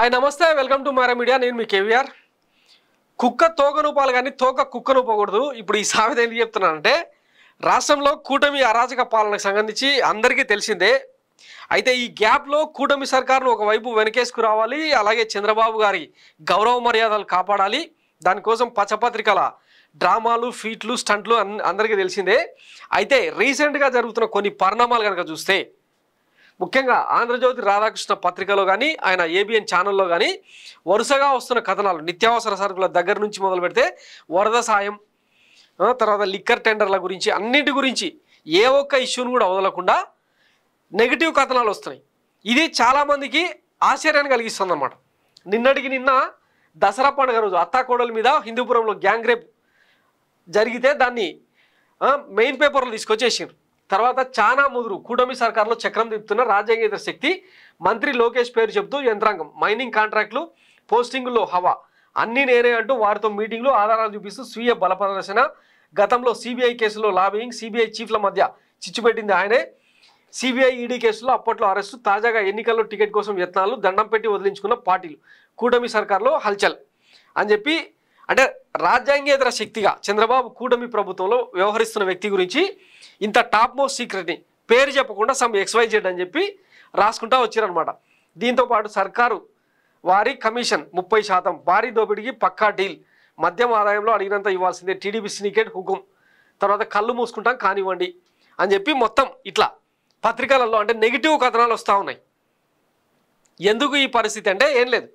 hi నమస్తే welcome to Mara media నేను మీ కేవీఆర్ కుక్క తోకనూపాలు కానీ తోక కుక్కనూపకూడదు ఇప్పుడు ఈ సామెత ఎందుకు చెప్తున్నానంటే రాష్ట్రంలో కూటమి అరాజక పాలనకు సంబంధించి అందరికీ తెలిసిందే అయితే ఈ గ్యాప్లో కూటమి సర్కార్ను ఒకవైపు వెనకేసుకు రావాలి అలాగే చంద్రబాబు గారి గౌరవ మర్యాదలు కాపాడాలి దానికోసం పచ్చపత్రికల డ్రామాలు ఫీట్లు స్టంట్లు అందరికీ తెలిసిందే అయితే రీసెంట్గా జరుగుతున్న కొన్ని పరిణామాలు కనుక చూస్తే ముఖ్యంగా ఆంధ్రజ్యోతి రాధాకృష్ణ పత్రికలో కానీ ఆయన ఏబిఎన్ ఛానల్లో కానీ వరుసగా వస్తున్న కథనాలు నిత్యావసర సరుకుల దగ్గర నుంచి మొదలు పెడితే వరద సాయం తర్వాత లిక్కర్ టెండర్ల గురించి అన్నింటి గురించి ఏ ఒక్క ఇష్యూను కూడా వదలకుండా నెగిటివ్ కథనాలు వస్తున్నాయి ఇది చాలామందికి ఆశ్చర్యాన్ని కలిగిస్తుంది అనమాట నిన్నటికి నిన్న దసరా పండుగ రోజు అత్తాకోడల మీద హిందూపురంలో గ్యాంగ్ రేప్ జరిగితే దాన్ని మెయిన్ పేపర్లో తీసుకొచ్చేసారు తర్వాత చానా ముదురు కూటమి సర్కార్లో చక్రం తిప్పుతున్న రాజ్యాంగేతర శక్తి మంత్రి లోకేష్ పేరు చెబుతూ యంత్రాంగం మైనింగ్ కాంట్రాక్టులు పోస్టింగ్లో హవా అన్నీ నేనే అంటూ వారితో మీటింగ్లు ఆధారాలు చూపిస్తూ స్వీయ బల గతంలో సిబిఐ కేసులో లాబింగ్ సిబిఐ చీఫ్ల మధ్య చిచ్చుపెట్టింది ఆయనే సిబిఐ ఈడీ కేసులో అప్పట్లో అరెస్టు తాజాగా ఎన్నికల్లో టికెట్ కోసం యత్నాలు దండం పెట్టి వదిలించుకున్న పార్టీలు కూటమి సర్కార్లో హల్చల్ అని చెప్పి అంటే రాజ్యాంగేతర శక్తిగా చంద్రబాబు కూటమి ప్రభుత్వంలో వ్యవహరిస్తున్న వ్యక్తి గురించి ఇంత టాప్ మోస్ట్ సీక్రెట్ని పేరు చెప్పకుండా సమ్ ఎక్స్వైజెడ్ అని చెప్పి రాసుకుంటా వచ్చారనమాట దీంతోపాటు సర్కారు వారి కమిషన్ ముప్పై శాతం భారీ దోపిడీకి పక్కా డీల్ మద్యం ఆదాయంలో అడిగినంత ఇవ్వాల్సిందే టీడీపీ సినికేట్ హుకుం తర్వాత కళ్ళు మూసుకుంటాం కానివ్వండి అని చెప్పి మొత్తం ఇట్లా పత్రికలలో అంటే నెగిటివ్ కథనాలు వస్తూ ఉన్నాయి ఎందుకు ఈ పరిస్థితి అంటే ఏం లేదు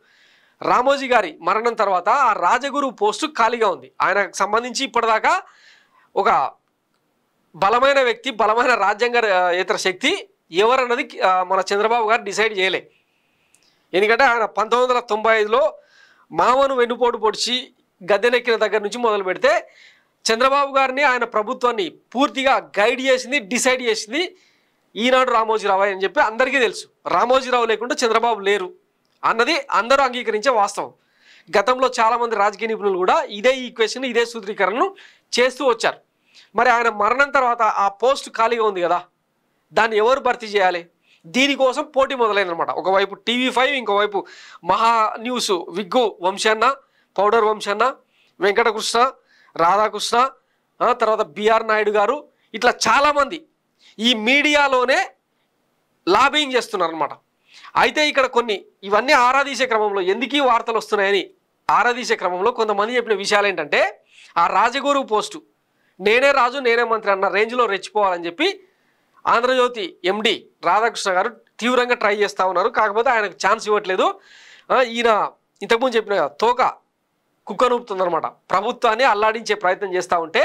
రామోజీ గారి మరణం తర్వాత ఆ రాజగురు పోస్టు ఖాళీగా ఉంది ఆయనకు సంబంధించి ఇప్పటిదాకా ఒక బలమైన వ్యక్తి బలమైన రాజ్యాంగ ఇతర శక్తి ఎవరన్నది మన చంద్రబాబు గారు డిసైడ్ చేయలే ఎందుకంటే ఆయన పంతొమ్మిది వందల తొంభై ఐదులో మామను వెన్నుపోటు పొడిచి గద్దెనెక్కిన దగ్గర నుంచి మొదలు పెడితే చంద్రబాబు గారిని ఆయన ప్రభుత్వాన్ని పూర్తిగా గైడ్ చేసింది డిసైడ్ చేసింది ఈనాడు రామోజీరావు అని చెప్పి అందరికీ తెలుసు రామోజీరావు లేకుండా చంద్రబాబు లేరు అన్నది అందరూ అంగీకరించే వాస్తవం గతంలో చాలామంది రాజకీయ నిపుణులు కూడా ఇదే ఈక్వేషన్ ఇదే సూత్రీకరణను చేస్తూ వచ్చారు మరి ఆయన మరణం తర్వాత ఆ పోస్ట్ ఖాళీగా ఉంది కదా దాన్ని ఎవరు భర్తీ చేయాలి దీనికోసం పోటీ మొదలైందనమాట ఒకవైపు టీవీ ఫైవ్ ఇంకోవైపు మహా న్యూస్ విగ్గు వంశన్న పౌడర్ వంశన్న వెంకటకృష్ణ రాధాకృష్ణ తర్వాత బిఆర్ నాయుడు గారు ఇట్లా చాలామంది ఈ మీడియాలోనే లాబింగ్ చేస్తున్నారనమాట అయితే ఇక్కడ కొన్ని ఇవన్నీ ఆరాధీసే క్రమంలో ఎందుకీ వార్తలు వస్తున్నాయని ఆరాధీసే క్రమంలో కొంతమంది చెప్పిన విషయాలు ఏంటంటే ఆ రాజగూరు పోస్టు నేనే రాజు నేనే మంత్రి అన్న రేంజ్లో రెచ్చిపోవాలని చెప్పి ఆంధ్రజ్యోతి ఎండి రాధాకృష్ణ గారు తీవ్రంగా ట్రై చేస్తూ ఉన్నారు కాకపోతే ఆయనకు ఛాన్స్ ఇవ్వట్లేదు ఈయన ఇంతకుముందు చెప్పిన తోక కుక్క నూపుతుందనమాట ప్రభుత్వాన్ని అల్లాడించే ప్రయత్నం చేస్తూ ఉంటే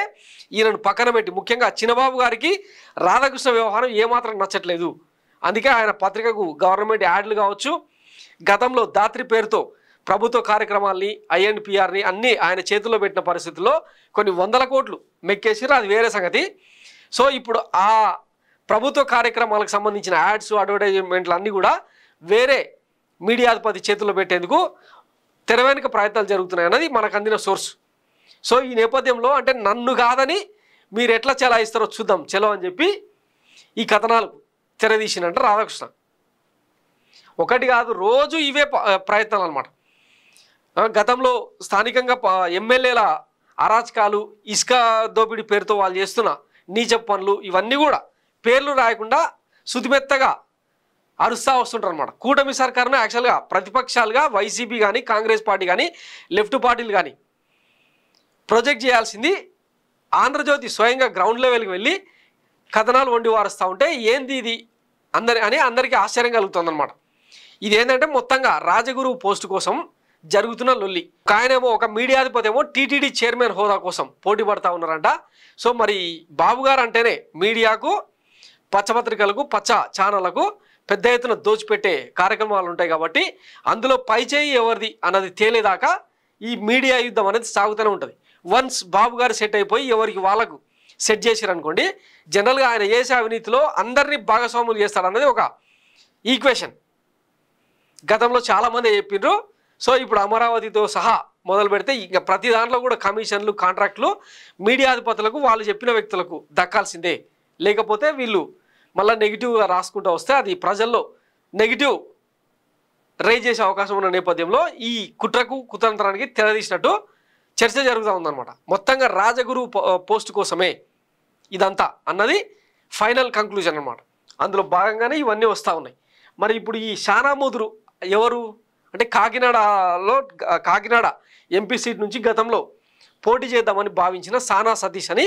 ఈయనను పక్కన పెట్టి ముఖ్యంగా చిన్నబాబు గారికి రాధాకృష్ణ వ్యవహారం ఏమాత్రం నచ్చట్లేదు అందుకే ఆయన పత్రికకు గవర్నమెంట్ యాడ్లు కావచ్చు గతంలో దాత్రి పేరుతో ప్రభుత్వ కార్యక్రమాల్ని ఐఎన్పిఆర్ని అన్నీ ఆయన చేతుల్లో పెట్టిన పరిస్థితుల్లో కొన్ని వందల కోట్లు మెక్కేసిరు అది వేరే సంగతి సో ఇప్పుడు ఆ ప్రభుత్వ కార్యక్రమాలకు సంబంధించిన యాడ్స్ అడ్వర్టైజ్మెంట్లు అన్నీ కూడా వేరే మీడియాధిపతి చేతుల్లో పెట్టేందుకు వెనుక ప్రయత్నాలు జరుగుతున్నాయి అన్నది మనకు అందిన సోర్స్ సో ఈ నేపథ్యంలో అంటే నన్ను కాదని మీరు ఎట్లా చెలాయిస్తారో చూద్దాం చెలవని అని చెప్పి ఈ కథనాలు తెరదీసినంట రాధాకృష్ణ ఒకటి కాదు రోజు ఇవే ప్రయత్నాలు అనమాట గతంలో స్థానికంగా ఎమ్మెల్యేల అరాచకాలు ఇసుక దోపిడీ పేరుతో వాళ్ళు చేస్తున్న నీచప్ప పనులు ఇవన్నీ కూడా పేర్లు రాయకుండా శుతిమెత్తగా అరుస్తూ వస్తుంటారు అనమాట కూటమి సర్కారును యాక్చువల్గా ప్రతిపక్షాలుగా వైసీపీ కానీ కాంగ్రెస్ పార్టీ కానీ లెఫ్ట్ పార్టీలు కానీ ప్రొజెక్ట్ చేయాల్సింది ఆంధ్రజ్యోతి స్వయంగా గ్రౌండ్ లెవెల్కి వెళ్ళి కథనాలు వండి వారుస్తూ ఉంటే ఏంది ఇది అందరి అని అందరికీ ఆశ్చర్యం అనమాట ఇది ఏంటంటే మొత్తంగా రాజగురువు పోస్టు కోసం జరుగుతున్న లొల్లి కాయనేమో ఒక మీడియాధిపతి ఏమో టీటీడీ చైర్మన్ హోదా కోసం పోటీ పడతా ఉన్నారంట సో మరి బాబు గారు అంటేనే మీడియాకు పచ్చపత్రికలకు పచ్చ ఛానళ్లకు పెద్ద ఎత్తున దోచిపెట్టే కార్యక్రమాలు ఉంటాయి కాబట్టి అందులో పైచేయి ఎవరిది అన్నది తేలేదాకా ఈ మీడియా యుద్ధం అనేది సాగుతూనే ఉంటుంది వన్స్ బాబు గారు సెట్ అయిపోయి ఎవరికి వాళ్ళకు సెట్ చేశారు అనుకోండి జనరల్గా ఆయన చేసే అవినీతిలో అందరినీ భాగస్వాములు అన్నది ఒక ఈక్వేషన్ గతంలో చాలామంది చెప్పిండ్రు సో ఇప్పుడు అమరావతితో సహా మొదలు పెడితే ఇంకా ప్రతి దాంట్లో కూడా కమిషన్లు కాంట్రాక్టులు మీడియా అధిపతులకు వాళ్ళు చెప్పిన వ్యక్తులకు దక్కాల్సిందే లేకపోతే వీళ్ళు మళ్ళీ నెగిటివ్గా రాసుకుంటూ వస్తే అది ప్రజల్లో నెగిటివ్ రైజ్ చేసే అవకాశం ఉన్న నేపథ్యంలో ఈ కుట్రకు కుతంత్రానికి తెరదీసినట్టు చర్చ జరుగుతూ ఉందన్నమాట మొత్తంగా రాజగురు పోస్టు కోసమే ఇదంతా అన్నది ఫైనల్ కంక్లూజన్ అనమాట అందులో భాగంగానే ఇవన్నీ వస్తూ ఉన్నాయి మరి ఇప్పుడు ఈ శానాముదురు ఎవరు అంటే కాకినాడలో కాకినాడ ఎంపీ సీట్ నుంచి గతంలో పోటీ చేద్దామని భావించిన సానా సతీష్ అని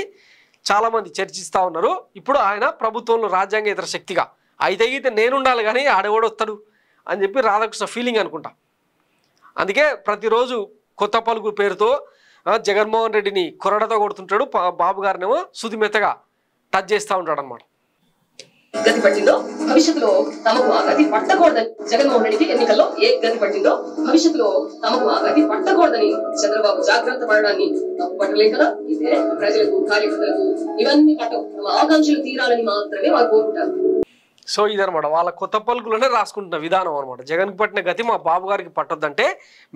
చాలామంది చర్చిస్తూ ఉన్నారు ఇప్పుడు ఆయన ప్రభుత్వంలో రాజ్యాంగేతర శక్తిగా అయితే అయితే నేనుండాలి కానీ ఆడవాడు వస్తాడు అని చెప్పి రాధాకృష్ణ ఫీలింగ్ అనుకుంటా అందుకే ప్రతిరోజు కొత్త పలుకు పేరుతో జగన్మోహన్ రెడ్డిని కొరడతో కొడుతుంటాడు బాబు గారినేమో సుది మెత్తగా టచ్ చేస్తూ ఉంటాడు అనమాట గతి పట్టిందో భవిష్యత్తులో తమకు ఆ గతి పట్టకూడదని జగన్మోహన్ రెడ్డికి ఎన్నికల్లో ఏ గతి పట్టిందో భవిష్యత్తులో తమకు ఆ గతి పట్టకూడదని చంద్రబాబు జాగ్రత్త పడడాన్ని పట్టలే కదా ఇదే ప్రజలకు కార్యకర్తలకు ఇవన్నీ ఆకాంక్షలు తీరాలని మాత్రమే వారు సో ఇదనమాట వాళ్ళ కొత్త పలుకులోనే రాసుకుంటున్న విధానం అనమాట జగన్కి పట్టిన గతి మా బాబు గారికి పట్టొద్దంటే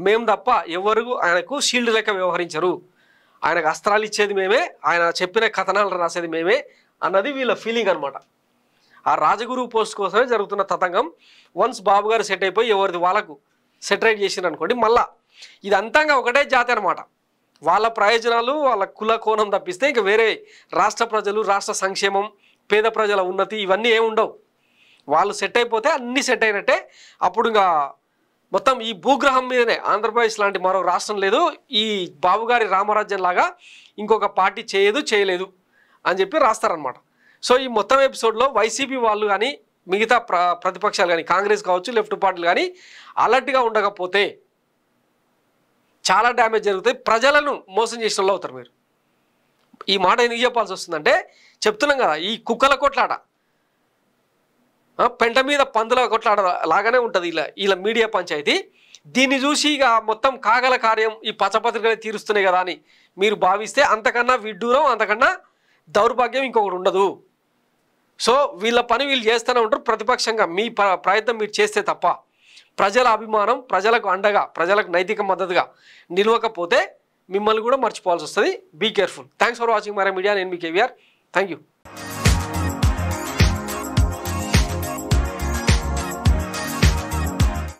మేము తప్ప ఎవరు ఆయనకు షీల్డ్ లెక్క వ్యవహరించరు ఆయనకు అస్త్రాలు ఇచ్చేది మేమే ఆయన చెప్పిన కథనాలు రాసేది మేమే అన్నది వీళ్ళ ఫీలింగ్ అనమాట ఆ రాజగురు పోస్ట్ కోసమే జరుగుతున్న తతంగం వన్స్ బాబు గారు సెట్ అయిపోయి ఎవరిది వాళ్ళకు సెటరేట్ చేసిండ్రు అనుకోండి మళ్ళా ఇది అంతంగా ఒకటే జాతి అనమాట వాళ్ళ ప్రయోజనాలు వాళ్ళ కుల కోణం తప్పిస్తే ఇంకా వేరే రాష్ట్ర ప్రజలు రాష్ట్ర సంక్షేమం పేద ప్రజల ఉన్నతి ఇవన్నీ ఏముండవు వాళ్ళు సెట్ అయిపోతే అన్నీ సెట్ అయినట్టే అప్పుడు ఇంకా మొత్తం ఈ భూగ్రహం మీదనే ఆంధ్రప్రదేశ్ లాంటి మరో రాష్ట్రం లేదు ఈ బాబుగారి రామరాజ్యం లాగా ఇంకొక పార్టీ చేయదు చేయలేదు అని చెప్పి రాస్తారనమాట సో ఈ మొత్తం ఎపిసోడ్లో వైసీపీ వాళ్ళు కానీ మిగతా ప్ర ప్రతిపక్షాలు కానీ కాంగ్రెస్ కావచ్చు లెఫ్ట్ పార్టీలు కానీ అలర్ట్గా ఉండకపోతే చాలా డ్యామేజ్ జరుగుతాయి ప్రజలను మోసం చేసిన వాళ్ళు అవుతారు మీరు ఈ మాట ఎందుకు చెప్పాల్సి వస్తుందంటే చెప్తున్నాం కదా ఈ కుక్కల కొట్లాట పెంట మీద పందుల కొట్లాడ లాగానే ఉంటుంది ఇలా ఇలా మీడియా పంచాయతీ దీన్ని చూసి ఇక మొత్తం కాగల కార్యం ఈ పచ్చపత్రికలే తీరుస్తున్నాయి కదా అని మీరు భావిస్తే అంతకన్నా విడ్డూరం అంతకన్నా దౌర్భాగ్యం ఇంకొకటి ఉండదు సో వీళ్ళ పని వీళ్ళు చేస్తూనే ఉంటారు ప్రతిపక్షంగా మీ ప్రయత్నం మీరు చేస్తే తప్ప ప్రజల అభిమానం ప్రజలకు అండగా ప్రజలకు నైతిక మద్దతుగా నిలవకపోతే మిమ్మల్ని కూడా మర్చిపోవాల్సి వస్తుంది be careful thanks for watching మరే మీడియా నేను మీ కేవీఆర్ థ్యాంక్ యూ